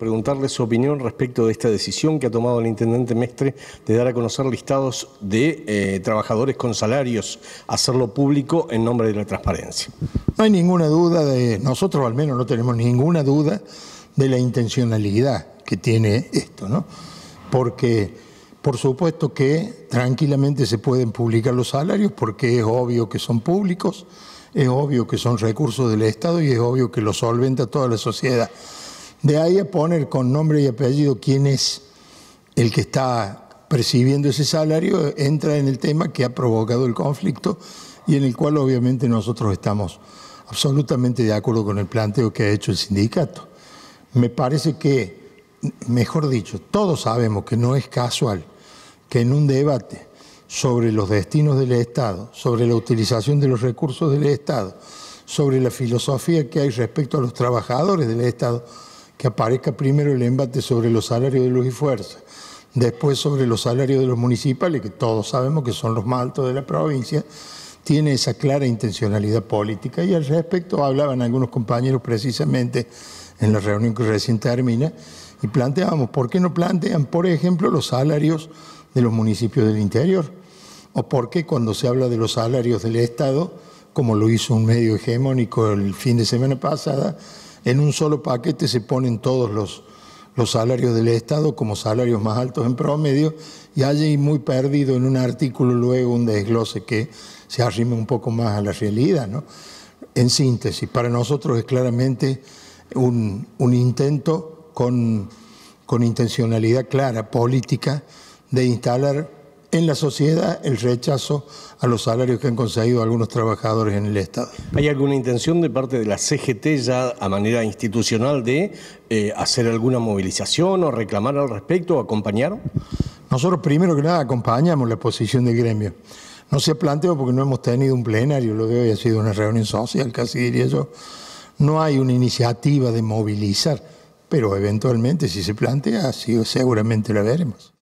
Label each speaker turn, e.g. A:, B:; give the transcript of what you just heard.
A: Preguntarle su opinión respecto de esta decisión que ha tomado el intendente Mestre de dar a conocer listados de eh, trabajadores con salarios, hacerlo público en nombre de la transparencia.
B: No hay ninguna duda de, nosotros al menos no tenemos ninguna duda de la intencionalidad que tiene esto, ¿no? Porque por supuesto que tranquilamente se pueden publicar los salarios porque es obvio que son públicos, es obvio que son recursos del Estado y es obvio que lo solventa toda la sociedad. De ahí a poner con nombre y apellido quién es el que está percibiendo ese salario, entra en el tema que ha provocado el conflicto y en el cual obviamente nosotros estamos absolutamente de acuerdo con el planteo que ha hecho el sindicato. Me parece que, mejor dicho, todos sabemos que no es casual que en un debate sobre los destinos del Estado, sobre la utilización de los recursos del Estado, sobre la filosofía que hay respecto a los trabajadores del Estado, que aparezca primero el embate sobre los salarios de luz y fuerza, después sobre los salarios de los municipales, que todos sabemos que son los más altos de la provincia, tiene esa clara intencionalidad política. Y al respecto hablaban algunos compañeros precisamente en la reunión que recién termina, y planteábamos, ¿por qué no plantean, por ejemplo, los salarios de los municipios del interior? ¿O por qué cuando se habla de los salarios del Estado, como lo hizo un medio hegemónico el fin de semana pasada, en un solo paquete se ponen todos los, los salarios del Estado como salarios más altos en promedio y allí muy perdido en un artículo luego un desglose que se arrime un poco más a la realidad. ¿no? En síntesis, para nosotros es claramente un, intento con, con intencionalidad clara, política, de instalar en la sociedad el rechazo
A: a los salarios que han conseguido algunos trabajadores en el Estado. ¿Hay alguna intención de parte de la CGT ya a manera institucional de eh, hacer alguna movilización o reclamar al respecto o acompañar? Nosotros primero que nada
B: acompañamos la posición de gremio. No se ha planteado porque no hemos tenido un plenario, lo que hoy ha sido una reunión social, casi diría yo. No hay una iniciativa de movilizar, pero eventualmente si se plantea, seguramente la veremos.